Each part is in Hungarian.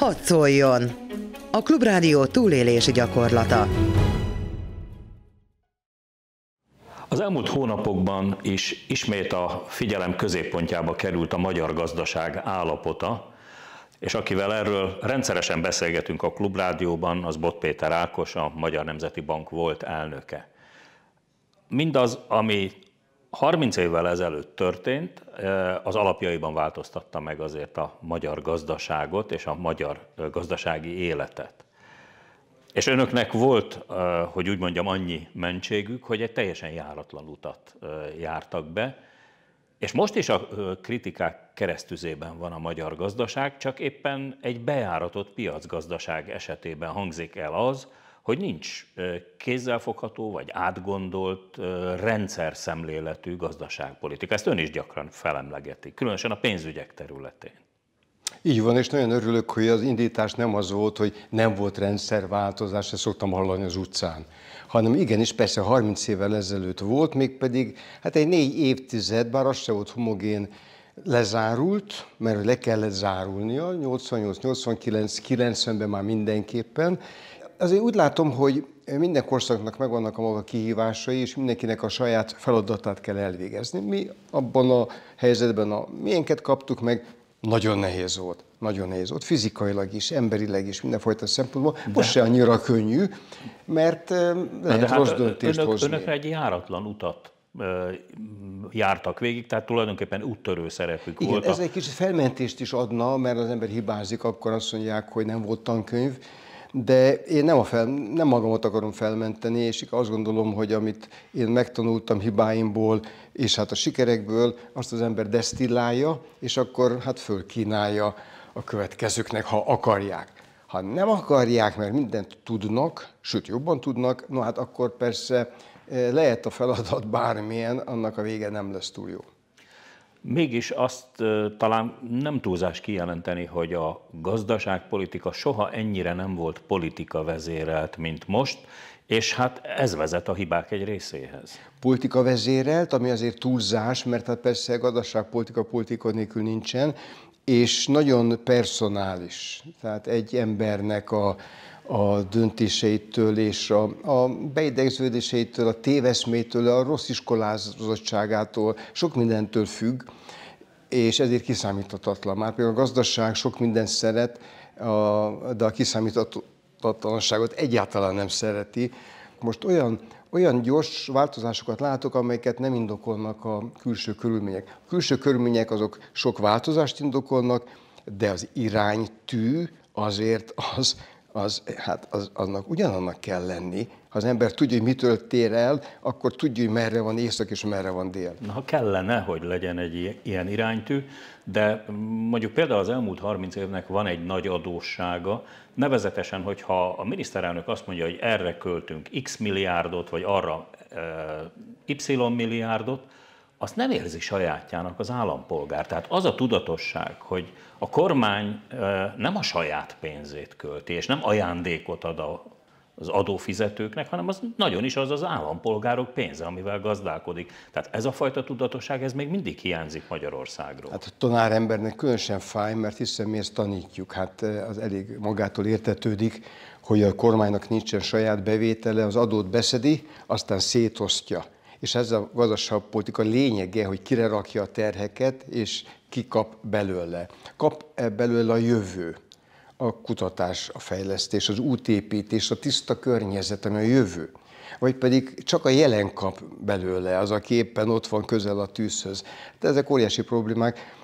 Hadd szóljon! A Klubrádió túlélési gyakorlata. Az elmúlt hónapokban is ismét a figyelem középpontjába került a magyar gazdaság állapota, és akivel erről rendszeresen beszélgetünk a Klubrádióban, az Bot Péter Ákos, a Magyar Nemzeti Bank volt elnöke. Mindaz, ami 30 évvel ezelőtt történt, eh, az alapjaiban változtatta meg azért a magyar gazdaságot és a magyar eh, gazdasági életet. És önöknek volt, eh, hogy úgy mondjam, annyi mentségük, hogy egy teljesen járatlan utat jártak be, és most is a kritikák keresztüzében van a magyar gazdaság, csak éppen egy bejáratott piacgazdaság esetében hangzik el az, hogy nincs kézzelfogható vagy átgondolt rendszer szemléletű gazdaságpolitika. Ezt ön is gyakran felemlegeti, különösen a pénzügyek területén. Így van, és nagyon örülök, hogy az indítás nem az volt, hogy nem volt rendszerváltozás, ezt szoktam hallani az utcán, hanem igenis, persze 30 évvel ezelőtt volt, mégpedig hát egy négy évtized, bár az se volt homogén, lezárult, mert le kellett zárulnia, 88, 89, 90-ben már mindenképpen, Azért úgy látom, hogy minden korszaknak megvannak a maga kihívásai, és mindenkinek a saját feladatát kell elvégezni. Mi abban a helyzetben a miénket kaptuk meg, nagyon nehéz volt. Nagyon nehéz volt, fizikailag is, emberileg is, mindenfajta szempontból. De. Most se hát- annyira könnyű, mert lehet de hát rossz döntést önök, hozni. Önökre egy járatlan utat jártak végig, tehát tulajdonképpen úttörő szerepük Igen, volt. Ez egy kis felmentést is adna, mert az ember hibázik, akkor azt mondják, hogy nem volt tankönyv, de én nem, a fel, nem magamat akarom felmenteni, és azt gondolom, hogy amit én megtanultam hibáimból, és hát a sikerekből, azt az ember desztillálja, és akkor hát fölkínálja a következőknek, ha akarják. Ha nem akarják, mert mindent tudnak, sőt jobban tudnak, no hát akkor persze eh, lehet a feladat bármilyen, annak a vége nem lesz túl jó. Mégis azt talán nem túlzás kijelenteni, hogy a gazdaságpolitika soha ennyire nem volt politika vezérelt, mint most, és hát ez vezet a hibák egy részéhez. Politika vezérelt, ami azért túlzás, mert hát persze gazdaságpolitika politika nélkül nincsen, és nagyon personális. Tehát egy embernek a, a döntéseitől és a, a beidegződéseitől, a téveszmétől, a rossz iskolázottságától, sok mindentől függ, és ezért kiszámíthatatlan. Már például a gazdaság sok minden szeret, a, de a kiszámíthatatlanságot egyáltalán nem szereti. Most olyan olyan gyors változásokat látok, amelyeket nem indokolnak a külső körülmények. A külső körülmények azok sok változást indokolnak, de az iránytű azért az az, hát az, annak ugyanannak kell lenni. Ha az ember tudja, hogy mitől tér el, akkor tudja, hogy merre van észak és merre van dél. Na, kellene, hogy legyen egy ilyen iránytű, de mondjuk például az elmúlt 30 évnek van egy nagy adóssága, nevezetesen, hogyha a miniszterelnök azt mondja, hogy erre költünk x milliárdot, vagy arra e, y milliárdot, azt nem érzi sajátjának az állampolgár. Tehát az a tudatosság, hogy a kormány nem a saját pénzét költi, és nem ajándékot ad a az adófizetőknek, hanem az nagyon is az az állampolgárok pénze, amivel gazdálkodik. Tehát ez a fajta tudatosság, ez még mindig hiányzik Magyarországról. Hát a embernek különösen fáj, mert hiszen mi ezt tanítjuk. Hát az elég magától értetődik, hogy a kormánynak nincsen saját bevétele, az adót beszedi, aztán szétosztja és ez a politika lényege, hogy kire rakja a terheket, és ki kap belőle. Kap e belőle a jövő a kutatás, a fejlesztés, az útépítés, a tiszta környezet, ami a jövő. Vagy pedig csak a jelen kap belőle, az, aki éppen ott van közel a tűzhöz. De hát ezek óriási problémák.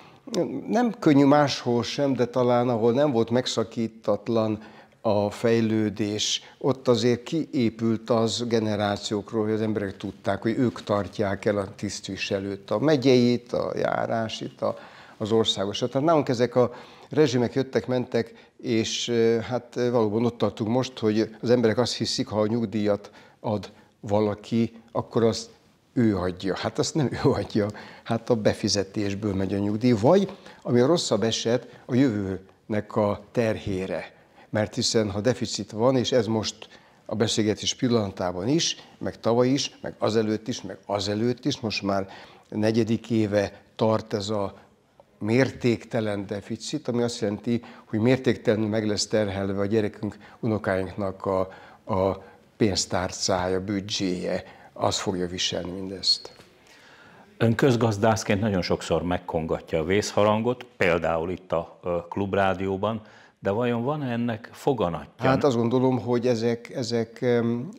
Nem könnyű máshol sem, de talán ahol nem volt megszakítatlan a fejlődés, ott azért kiépült az generációkról, hogy az emberek tudták, hogy ők tartják el a tisztviselőt, a megyeit, a járásit, a, az országosat. Tehát nálunk ezek a rezsimek jöttek, mentek, és hát valóban ott tartunk most, hogy az emberek azt hiszik, ha a nyugdíjat ad valaki, akkor azt ő adja. Hát azt nem ő adja, hát a befizetésből megy a nyugdíj, vagy ami a rosszabb eset, a jövőnek a terhére mert hiszen ha deficit van, és ez most a beszélgetés pillanatában is, meg tavaly is, meg azelőtt is, meg azelőtt is, most már negyedik éve tart ez a mértéktelen deficit, ami azt jelenti, hogy mértéktelenül meg lesz terhelve a gyerekünk, unokáinknak a, a pénztárcája, büdzséje, az fogja viselni mindezt. Ön közgazdászként nagyon sokszor megkongatja a vészharangot, például itt a klubrádióban, de vajon van -e ennek foganatja? Hát azt gondolom, hogy ezek, ezek,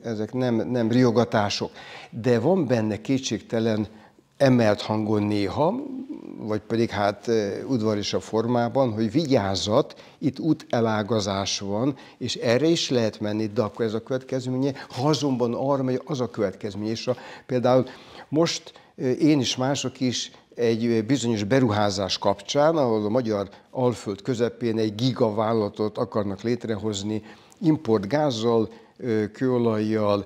ezek nem, nem riogatások, de van benne kétségtelen emelt hangon néha, vagy pedig hát eh, a formában, hogy vigyázat, itt út elágazás van, és erre is lehet menni, de akkor ez a következménye, ha azonban arra megy, az a következménye. És a, például most eh, én is mások is egy bizonyos beruházás kapcsán, ahol a magyar alföld közepén egy gigavállalatot akarnak létrehozni gázzal, kőolajjal,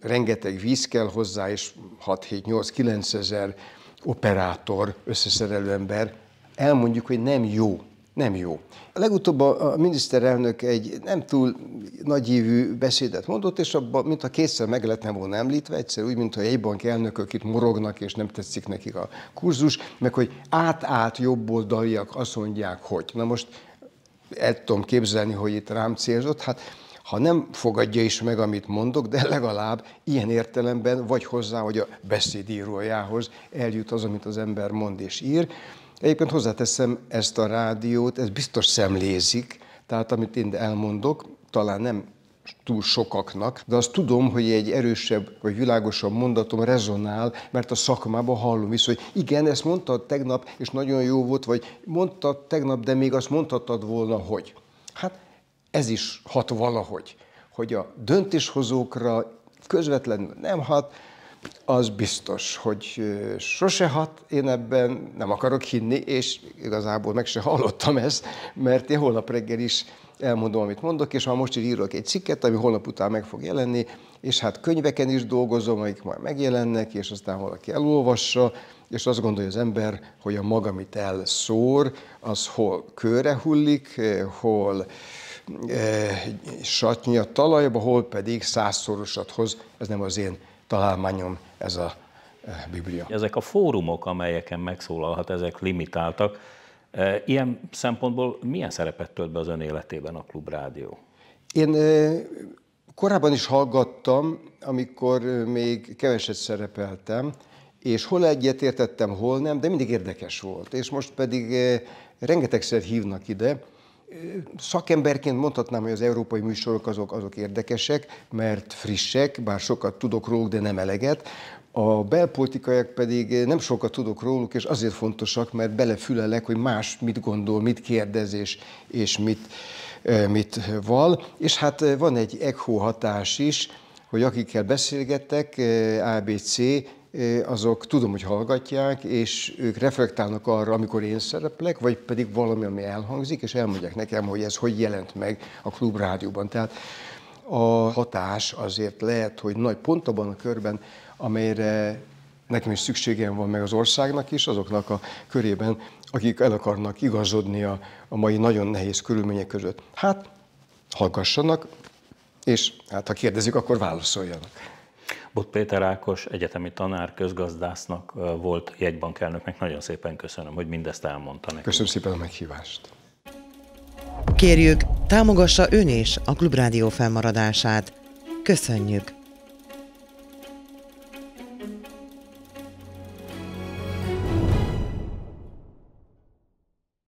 rengeteg víz kell hozzá, és 6-7-8-9 ezer operátor, összeszerelő ember, elmondjuk, hogy nem jó nem jó. A legutóbb a miniszterelnök egy nem túl nagyívű beszédet mondott, és abban, mint a kétszer meg lehetne volna említve, egyszer úgy, mint a jegybank elnökök itt morognak, és nem tetszik nekik a kurzus, meg hogy át-át jobboldaliak azt mondják, hogy. Na most el tudom képzelni, hogy itt rám célzott, hát ha nem fogadja is meg, amit mondok, de legalább ilyen értelemben vagy hozzá, hogy a beszédírójához eljut az, amit az ember mond és ír. Egyébként hozzáteszem ezt a rádiót, ez biztos szemlézik, tehát amit én elmondok, talán nem túl sokaknak, de azt tudom, hogy egy erősebb vagy világosabb mondatom rezonál, mert a szakmában hallom is, hogy igen, ezt mondtad tegnap, és nagyon jó volt, vagy mondtad tegnap, de még azt mondhattad volna, hogy. Hát ez is hat valahogy, hogy a döntéshozókra közvetlenül nem hat, az biztos, hogy sose hat, én ebben nem akarok hinni, és igazából meg se hallottam ezt, mert én holnap reggel is elmondom, amit mondok, és már most is írok egy cikket, ami holnap után meg fog jelenni, és hát könyveken is dolgozom, amik majd megjelennek, és aztán valaki elolvassa, és azt gondolja az ember, hogy a maga, amit elszór, az hol körre hullik, hol e, a talajba, hol pedig százszorosat hoz, ez nem az én találmányom ez a eh, Biblia. Ezek a fórumok, amelyeken megszólalhat, ezek limitáltak. Eh, ilyen szempontból milyen szerepet tölt be az ön életében a klubrádió? Én eh, korábban is hallgattam, amikor még keveset szerepeltem, és hol egyet értettem, hol nem, de mindig érdekes volt. És most pedig rengetegszer hívnak ide, Szakemberként mondhatnám, hogy az európai műsorok azok, azok érdekesek, mert frissek, bár sokat tudok róluk, de nem eleget. A belpolitikaiak pedig nem sokat tudok róluk, és azért fontosak, mert belefülelek, hogy más mit gondol, mit kérdez, és, és mit, mit val. És hát van egy echo hatás is, hogy akikkel beszélgetek, ABC azok tudom, hogy hallgatják, és ők reflektálnak arra, amikor én szereplek, vagy pedig valami, ami elhangzik, és elmondják nekem, hogy ez hogy jelent meg a klub rádióban. Tehát a hatás azért lehet, hogy nagy pont abban a körben, amelyre nekem is szükségem van, meg az országnak is, azoknak a körében, akik el akarnak igazodni a, a mai nagyon nehéz körülmények között. Hát, hallgassanak, és hát ha kérdezik, akkor válaszoljanak. Bot Péter Ákos egyetemi tanár, közgazdásznak volt jegybankelnöknek. Nagyon szépen köszönöm, hogy mindezt elmondta nekünk. Köszönöm szépen a meghívást. Kérjük, támogassa ön is a Klubrádió fennmaradását. Köszönjük!